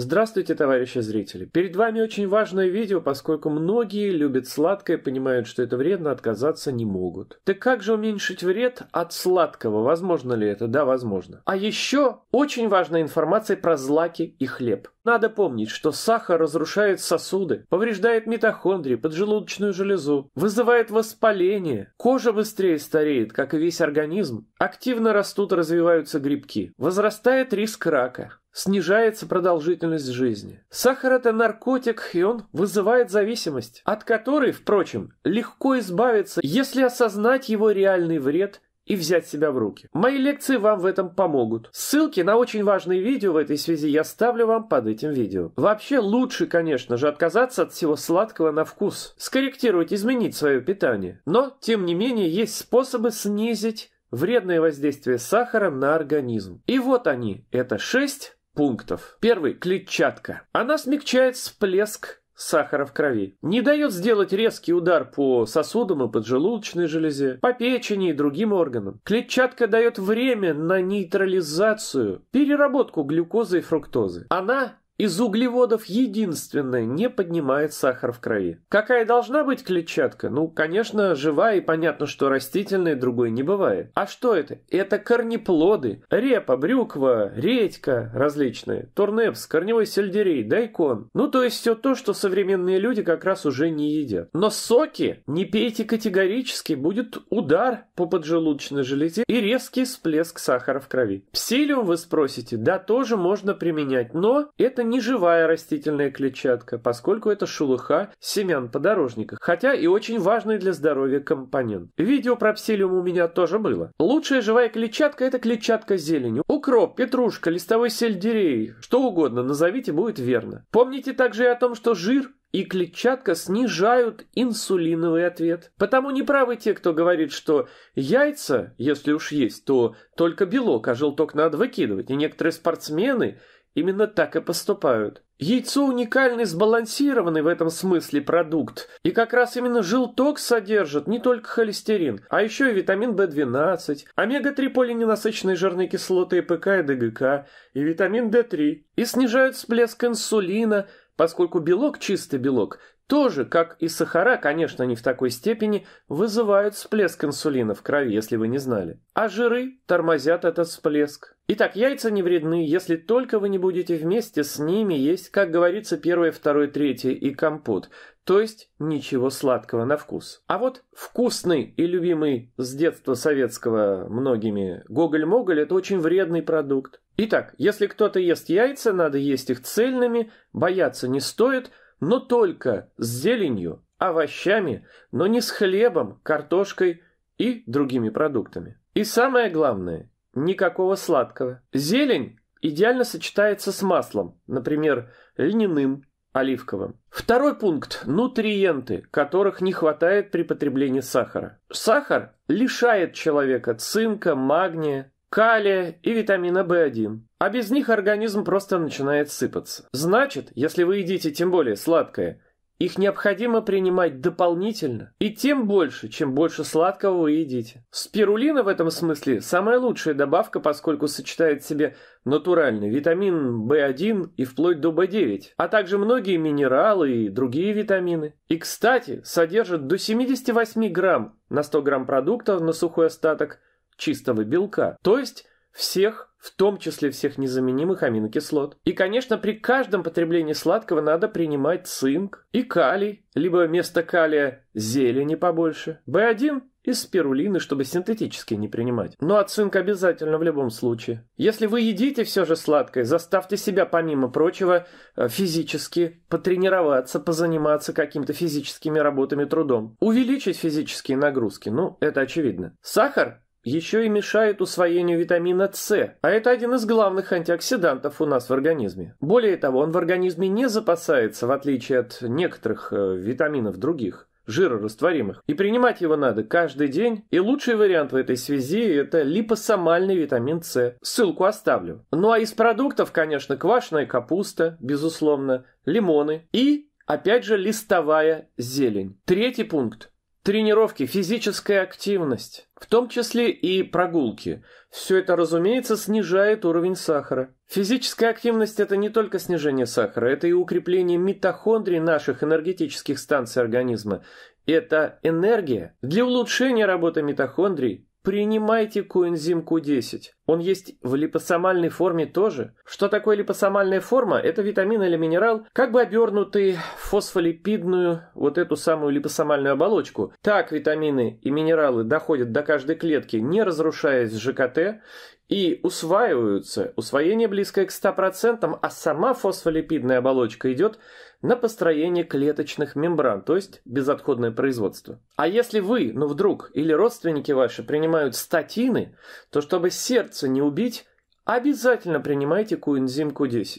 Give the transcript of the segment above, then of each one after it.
Здравствуйте, товарищи зрители! Перед вами очень важное видео, поскольку многие любят сладкое и понимают, что это вредно, отказаться не могут. Так как же уменьшить вред от сладкого? Возможно ли это? Да, возможно. А еще очень важная информация про злаки и хлеб. Надо помнить, что сахар разрушает сосуды, повреждает митохондрии, поджелудочную железу, вызывает воспаление, кожа быстрее стареет, как и весь организм, активно растут и развиваются грибки, возрастает риск рака снижается продолжительность жизни. Сахар – это наркотик, и он вызывает зависимость, от которой, впрочем, легко избавиться, если осознать его реальный вред и взять себя в руки. Мои лекции вам в этом помогут. Ссылки на очень важные видео в этой связи я ставлю вам под этим видео. Вообще лучше, конечно же, отказаться от всего сладкого на вкус, скорректировать, изменить свое питание. Но, тем не менее, есть способы снизить вредное воздействие сахара на организм. И вот они. Это 6 пунктов. Первый – клетчатка. Она смягчает всплеск сахара в крови. Не дает сделать резкий удар по сосудам и поджелудочной железе, по печени и другим органам. Клетчатка дает время на нейтрализацию, переработку глюкозы и фруктозы. Она из углеводов единственное не поднимает сахар в крови. Какая должна быть клетчатка? Ну, конечно, живая и понятно, что растительной другой не бывает. А что это? Это корнеплоды. Репа, брюква, редька различные, турнепс, корневой сельдерей, дайкон. Ну, то есть все то, что современные люди как раз уже не едят. Но соки не пейте категорически, будет удар по поджелудочной железе и резкий всплеск сахара в крови. Псилиум, вы спросите, да, тоже можно применять, но это неживая растительная клетчатка, поскольку это шелуха семян подорожника, хотя и очень важный для здоровья компонент. Видео про псилиум у меня тоже было. Лучшая живая клетчатка – это клетчатка с зеленью. Укроп, петрушка, листовой сельдерей, что угодно, назовите, будет верно. Помните также и о том, что жир и клетчатка снижают инсулиновый ответ. Потому не правы те, кто говорит, что яйца, если уж есть, то только белок, а желток надо выкидывать. И некоторые спортсмены именно так и поступают. Яйцо уникальный сбалансированный в этом смысле продукт. И как раз именно желток содержит не только холестерин, а еще и витамин В12, омега-3 полиненасыщенные жирные кислоты ЭПК и ДГК, и витамин D3. И снижают всплеск инсулина, поскольку белок, чистый белок, тоже, как и сахара, конечно, не в такой степени, вызывают всплеск инсулина в крови, если вы не знали. А жиры тормозят этот всплеск. Итак, яйца не вредны, если только вы не будете вместе с ними есть, как говорится, первое, второе, третье и компот, то есть ничего сладкого на вкус. А вот вкусный и любимый с детства советского многими гоголь-моголь – это очень вредный продукт. Итак, если кто-то ест яйца, надо есть их цельными, бояться не стоит – но только с зеленью, овощами, но не с хлебом, картошкой и другими продуктами. И самое главное, никакого сладкого. Зелень идеально сочетается с маслом, например, льняным, оливковым. Второй пункт – нутриенты, которых не хватает при потреблении сахара. Сахар лишает человека цинка, магния, калия и витамина В1. А без них организм просто начинает сыпаться. Значит, если вы едите тем более сладкое, их необходимо принимать дополнительно и тем больше, чем больше сладкого вы едите. Спирулина в этом смысле самая лучшая добавка, поскольку сочетает в себе натуральный витамин В1 и вплоть до В9, а также многие минералы и другие витамины. И, кстати, содержит до 78 грамм на 100 грамм продукта на сухой остаток – чистого белка, то есть всех, в том числе всех незаменимых аминокислот. И, конечно, при каждом потреблении сладкого надо принимать цинк и калий, либо вместо калия зелени побольше. B1 из спирулины, чтобы синтетические не принимать. Ну а цинк обязательно в любом случае. Если вы едите все же сладкое, заставьте себя, помимо прочего, э, физически потренироваться, позаниматься какими-то физическими работами, трудом. Увеличить физические нагрузки, ну это очевидно. Сахар еще и мешает усвоению витамина С, а это один из главных антиоксидантов у нас в организме. Более того, он в организме не запасается, в отличие от некоторых э, витаминов других жирорастворимых. И принимать его надо каждый день. И лучший вариант в этой связи – это липосомальный витамин С. Ссылку оставлю. Ну а из продуктов, конечно, квашеная капуста, безусловно, лимоны и, опять же, листовая зелень. Третий пункт – тренировки, физическая активность. В том числе и прогулки. Все это, разумеется, снижает уровень сахара. Физическая активность – это не только снижение сахара, это и укрепление митохондрий наших энергетических станций организма. Это энергия для улучшения работы митохондрий, Принимайте коэнзим Q10. Он есть в липосомальной форме тоже. Что такое липосомальная форма? Это витамин или минерал, как бы обернутый в фосфолипидную, вот эту самую липосомальную оболочку. Так витамины и минералы доходят до каждой клетки, не разрушаясь ЖКТ, и усваиваются. Усвоение близкое к 100%, а сама фосфолипидная оболочка идет на построение клеточных мембран, то есть безотходное производство. А если вы, ну вдруг, или родственники ваши принимают статины, то чтобы сердце не убить, обязательно принимайте коэнзим Q10.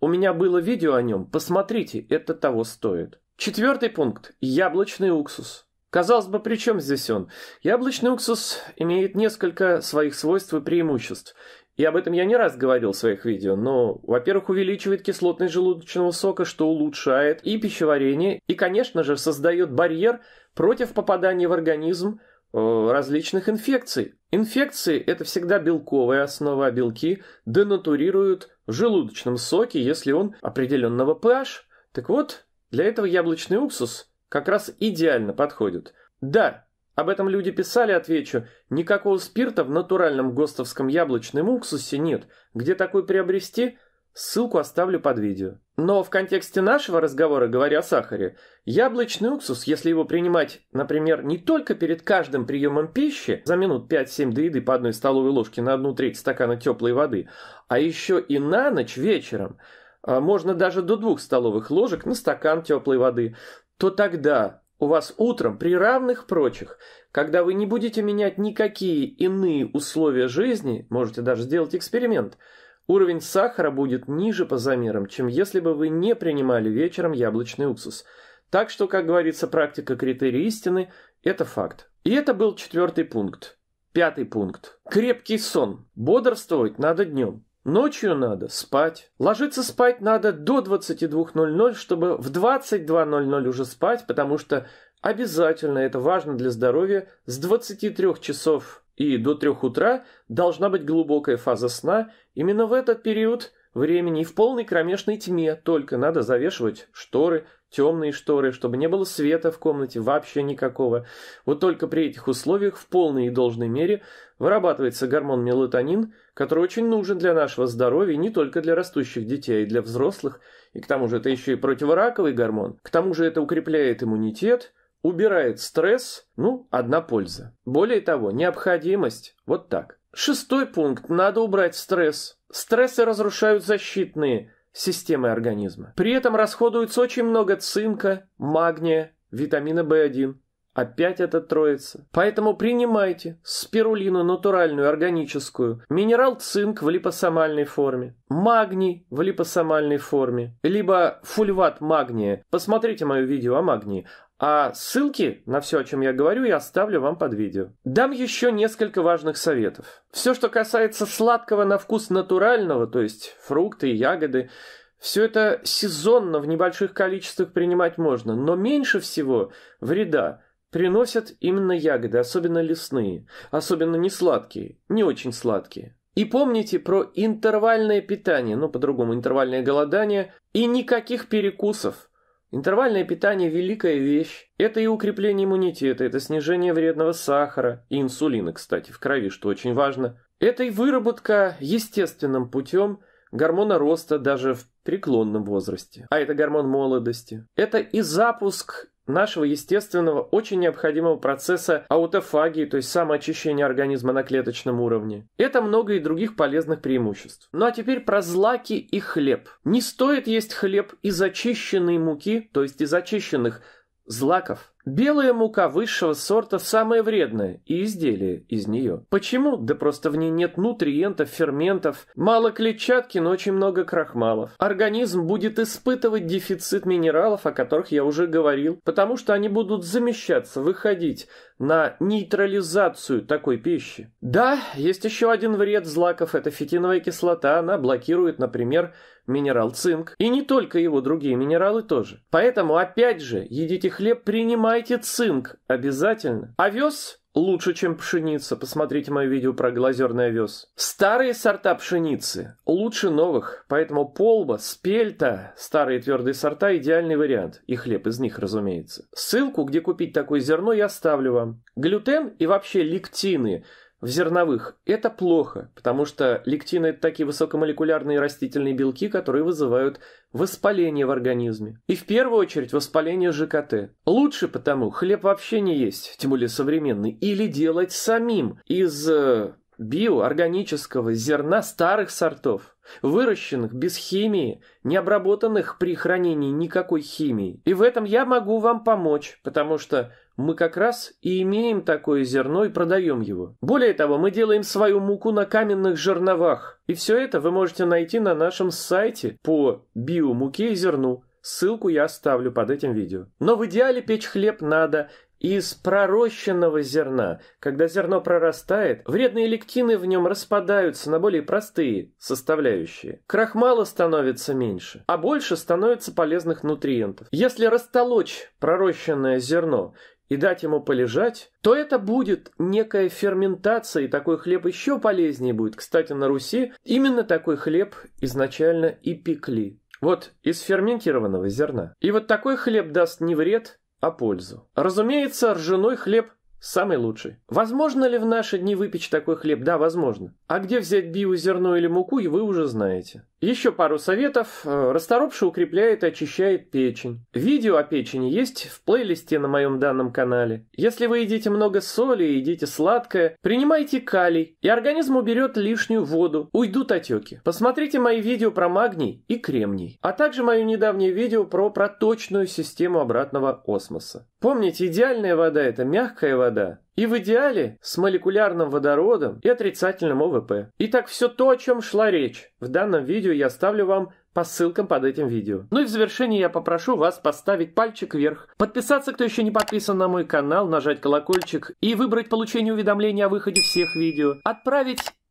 У меня было видео о нем, посмотрите, это того стоит. Четвертый пункт – яблочный уксус. Казалось бы, при чем здесь он? Яблочный уксус имеет несколько своих свойств и преимуществ. И об этом я не раз говорил в своих видео, но, во-первых, увеличивает кислотность желудочного сока, что улучшает и пищеварение, и, конечно же, создает барьер против попадания в организм э, различных инфекций. Инфекции – это всегда белковая основа, а белки денатурируют в желудочном соке, если он определенного pH. Так вот, для этого яблочный уксус – как раз идеально подходит. Да, об этом люди писали, отвечу, никакого спирта в натуральном гостовском яблочном уксусе нет. Где такой приобрести? Ссылку оставлю под видео. Но в контексте нашего разговора, говоря о сахаре, яблочный уксус, если его принимать, например, не только перед каждым приемом пищи, за минут 5-7 до еды по одной столовой ложке на одну треть стакана теплой воды, а еще и на ночь вечером, а, можно даже до двух столовых ложек на стакан теплой воды то тогда у вас утром при равных прочих, когда вы не будете менять никакие иные условия жизни, можете даже сделать эксперимент, уровень сахара будет ниже по замерам, чем если бы вы не принимали вечером яблочный уксус. Так что, как говорится, практика критерий истины – это факт. И это был четвертый пункт. Пятый пункт. Крепкий сон. Бодрствовать надо днем. Ночью надо спать. Ложиться спать надо до 22.00, чтобы в 22.00 уже спать, потому что обязательно, это важно для здоровья, с 23 часов и до 3 утра должна быть глубокая фаза сна. Именно в этот период времени и в полной кромешной тьме, только надо завешивать шторы, темные шторы, чтобы не было света в комнате вообще никакого. Вот только при этих условиях в полной и должной мере вырабатывается гормон мелатонин, который очень нужен для нашего здоровья, не только для растущих детей, а и для взрослых, и к тому же это еще и противораковый гормон. К тому же это укрепляет иммунитет, убирает стресс, ну, одна польза. Более того, необходимость, вот так. Шестой пункт. Надо убрать стресс. Стрессы разрушают защитные системы организма. При этом расходуется очень много цинка, магния, витамина В1. Опять это троица. Поэтому принимайте спирулину натуральную, органическую, минерал цинк в липосомальной форме, магний в липосомальной форме, либо фульват магния. Посмотрите мое видео о магнии. А ссылки на все, о чем я говорю, я оставлю вам под видео. Дам еще несколько важных советов. Все, что касается сладкого на вкус натурального, то есть фрукты, ягоды, все это сезонно в небольших количествах принимать можно, но меньше всего вреда приносят именно ягоды, особенно лесные, особенно не сладкие, не очень сладкие. И помните про интервальное питание, ну по-другому интервальное голодание, и никаких перекусов – Интервальное питание – великая вещь. Это и укрепление иммунитета, это снижение вредного сахара и инсулина, кстати, в крови, что очень важно. Это и выработка естественным путем – гормона роста даже в преклонном возрасте, а это гормон молодости. Это и запуск нашего естественного, очень необходимого процесса аутофагии, то есть самоочищения организма на клеточном уровне. Это много и других полезных преимуществ. Ну а теперь про злаки и хлеб. Не стоит есть хлеб из очищенной муки, то есть из очищенных злаков. Белая мука высшего сорта самая вредная, и изделие из нее. Почему? Да просто в ней нет нутриентов, ферментов, мало клетчатки, но очень много крахмалов. Организм будет испытывать дефицит минералов, о которых я уже говорил, потому что они будут замещаться, выходить на нейтрализацию такой пищи. Да, есть еще один вред злаков – это фитиновая кислота, она блокирует, например, минерал цинк. И не только его, другие минералы тоже. Поэтому, опять же, едите хлеб, принимайте Знайте цинк обязательно. Овес лучше, чем пшеница. Посмотрите мое видео про глазерный овес. Старые сорта пшеницы лучше новых, поэтому полба, спельта, старые твердые сорта – идеальный вариант. И хлеб из них, разумеется. Ссылку, где купить такое зерно, я оставлю вам. Глютен и вообще лектины – в зерновых. Это плохо, потому что лектины – это такие высокомолекулярные растительные белки, которые вызывают воспаление в организме. И в первую очередь воспаление ЖКТ. Лучше потому хлеб вообще не есть, тем более современный, или делать самим из э, биоорганического зерна старых сортов выращенных без химии, не обработанных при хранении никакой химии. И в этом я могу вам помочь, потому что мы как раз и имеем такое зерно и продаем его. Более того, мы делаем свою муку на каменных жерновах. И все это вы можете найти на нашем сайте по биомуке и зерну. Ссылку я оставлю под этим видео. Но в идеале печь хлеб надо из пророщенного зерна, когда зерно прорастает, вредные лектины в нем распадаются на более простые составляющие. Крахмала становится меньше, а больше становится полезных нутриентов. Если растолочь пророщенное зерно и дать ему полежать, то это будет некая ферментация, и такой хлеб еще полезнее будет. Кстати, на Руси именно такой хлеб изначально и пекли. Вот из ферментированного зерна. И вот такой хлеб даст не вред, а пользу. Разумеется, ржаной хлеб самый лучший. Возможно ли в наши дни выпечь такой хлеб? Да, возможно. А где взять биозерно или муку, и вы уже знаете. Еще пару советов. Э, Расторопша укрепляет и очищает печень. Видео о печени есть в плейлисте на моем данном канале. Если вы едите много соли и едите сладкое, принимайте калий, и организм уберет лишнюю воду, уйдут отеки. Посмотрите мои видео про магний и кремний, а также мое недавнее видео про проточную систему обратного осмоса. Помните, идеальная вода – это мягкая вода, и в идеале с молекулярным водородом и отрицательным ОВП. Итак, все то, о чем шла речь. В данном видео я ставлю вам по ссылкам под этим видео. Ну и в завершение я попрошу вас поставить пальчик вверх, подписаться, кто еще не подписан на мой канал, нажать колокольчик и выбрать получение уведомления о выходе всех видео, отправить